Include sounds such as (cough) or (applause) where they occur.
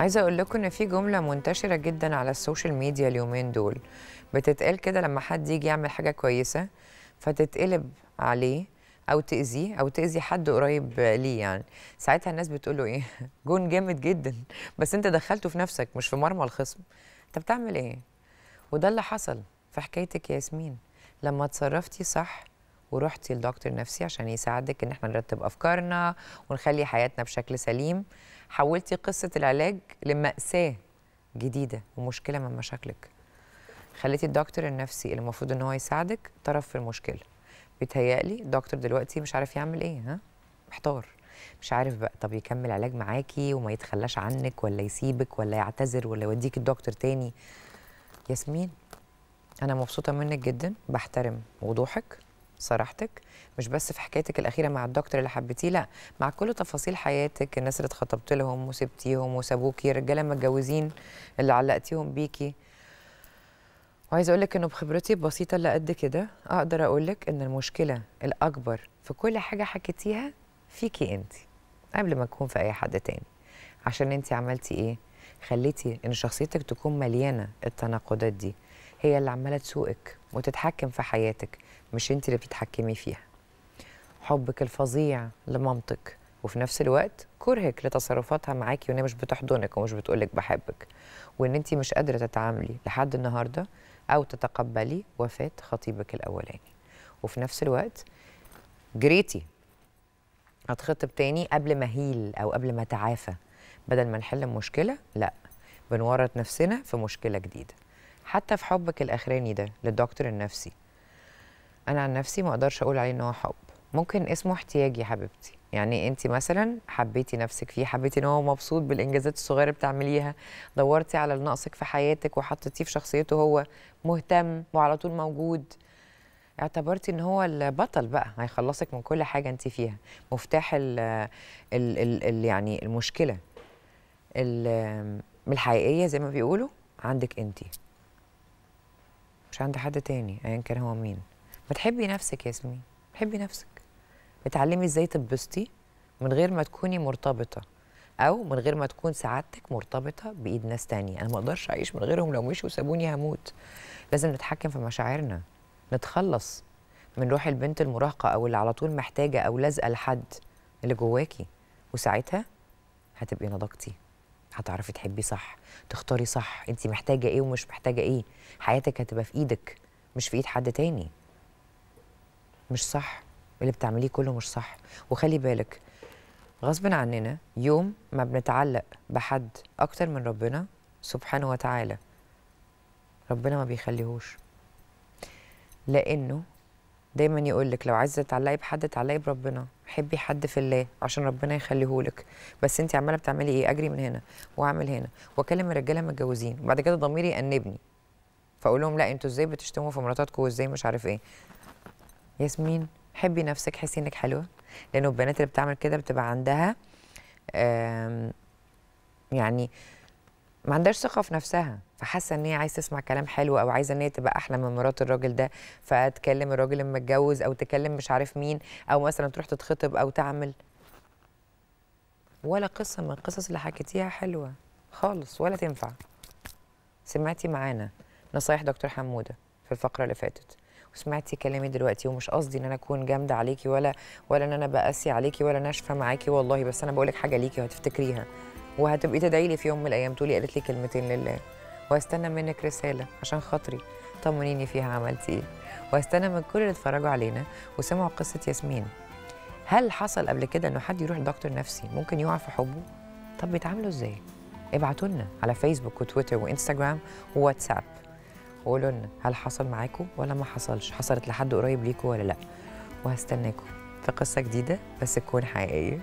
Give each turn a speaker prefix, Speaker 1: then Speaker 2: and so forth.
Speaker 1: عايزه اقول لكم ان في جمله منتشره جدا على السوشيال ميديا اليومين دول بتتقال كده لما حد يجي يعمل حاجه كويسه فتتقلب عليه او تاذيه او تاذي حد قريب ليه يعني ساعتها الناس بتقول له ايه (laughs) جون جامد جدا بس انت دخلته في نفسك مش في مرمى الخصم انت بتعمل ايه وده اللي حصل في حكايتك يا ياسمين لما اتصرفتي صح ورحتي لدكتور نفسي عشان يساعدك ان احنا نرتب افكارنا ونخلي حياتنا بشكل سليم حولتي قصه العلاج لماساه جديده ومشكله من مشاكلك خليتي الدكتور النفسي اللي المفروض ان هو يساعدك طرف في المشكله بيتهيألي الدكتور دلوقتي مش عارف يعمل ايه ها محتار مش عارف بقى طب يكمل علاج معاكي وما يتخلاش عنك ولا يسيبك ولا يعتذر ولا يوديك الدكتور تاني ياسمين انا مبسوطه منك جدا بحترم وضوحك صراحتك مش بس في حكايتك الاخيره مع الدكتور اللي حبيتيه لا مع كل تفاصيل حياتك الناس اللي اتخطبت لهم وسبتيهم وسابوكي الرجاله المتجوزين اللي علقتيهم بيكي وعايزه اقول لك انه بخبرتي البسيطه اللي قد كده اقدر اقول لك ان المشكله الاكبر في كل حاجه حكيتيها فيكي انت قبل ما تكون في اي حد تاني عشان انت عملتي ايه خليتي ان شخصيتك تكون مليانه التناقضات دي هي اللي عماله تسوقك وتتحكم في حياتك مش انت اللي بتتحكمي فيها حبك الفظيع لمامتك وفي نفس الوقت كرهك لتصرفاتها معاكي وانها مش بتحضنك ومش بتقولك بحبك وان انت مش قادره تتعاملي لحد النهارده او تتقبلي وفاه خطيبك الاولاني وفي نفس الوقت جريتي هتخطب تاني قبل ما هيل او قبل ما تعافى بدل ما نحل المشكله لا بنورط نفسنا في مشكله جديده حتى في حبك الاخراني ده للدكتور النفسي انا عن نفسي ما اقدرش اقول عليه ان هو حب ممكن اسمه احتياج يا حبيبتي يعني انت مثلا حبيتي نفسك فيه حبيتي ان هو مبسوط بالانجازات الصغيره بتعمليها دورتي على نقصك في حياتك وحطيتيه في شخصيته هو مهتم وعلى طول موجود اعتبرتي ان هو البطل بقى هيخلصك من كل حاجه انت فيها مفتاح ال ال يعني المشكله الحقيقيه زي ما بيقولوا عندك انت مش عند حد تاني ايا كان هو مين بتحبي نفسك يا ياسمين بتحبي نفسك بتعلمي ازاي تتبسطي من غير ما تكوني مرتبطه او من غير ما تكون سعادتك مرتبطه بايد ناس تانية انا ما اقدرش اعيش من غيرهم لو مشوا وسابوني هموت لازم نتحكم في مشاعرنا نتخلص من روح البنت المراهقه او اللي على طول محتاجه او لازقه لحد اللي جواكي وساعتها هتبقي نضجتي هتعرفي تحبي صح تختاري صح انت محتاجه ايه ومش محتاجه ايه حياتك هتبقى في ايدك مش في ايد حد تاني مش صح اللي بتعمليه كله مش صح وخلي بالك غصب عننا يوم ما بنتعلق بحد اكتر من ربنا سبحانه وتعالى ربنا ما بيخليهوش لانه دايما يقول لك لو عايزه تتعلقي بحد تعلقي بربنا حبي حد في الله عشان ربنا يخليه لك بس انت عماله بتعملي ايه اجري من هنا واعمل هنا واكلم الرجاله متجوزين وبعد كده ضميري يأنبني فاقول لهم لا انتوا ازاي بتشتموا في مراتاتكم وازاي مش عارف ايه ياسمين حبي نفسك حسي انك حلوه لانه البنات اللي بتعمل كده بتبقى عندها يعني ما عندهاش ثقه في نفسها فحاسه ان هي عايزه تسمع كلام حلو او عايزه ان هي تبقى احلى من مرات الراجل ده فتكلم الراجل المتجوز او تكلم مش عارف مين او مثلا تروح تتخطب او تعمل ولا قصه من القصص اللي حكيتيها حلوه خالص ولا تنفع سمعتي معانا نصايح دكتور حموده في الفقره اللي فاتت وسمعتي كلامي دلوقتي ومش قصدي ان انا اكون جامده عليكي ولا ولا ان انا بقاسي عليكي ولا ناشفه معاكي والله بس انا بقول لك حاجه ليكي وهتفتكريها وهتبقي تدعي لي في يوم من الايام تقولي قالت لي كلمتين لله واستنى منك رساله عشان خاطري طمنيني فيها عملتي ايه واستنى من كل اللي اتفرجوا علينا وسمعوا قصه ياسمين هل حصل قبل كده انه حد يروح دكتور نفسي ممكن يقع في حبه طب بيتعاملوا ازاي ابعتوا لنا على فيسبوك وتويتر وانستجرام وواتساب وقولوا لنا هل حصل معاكم ولا ما حصلش حصلت لحد قريب ليكم ولا لا وهستناكم في قصه جديده بس تكون حقيقيه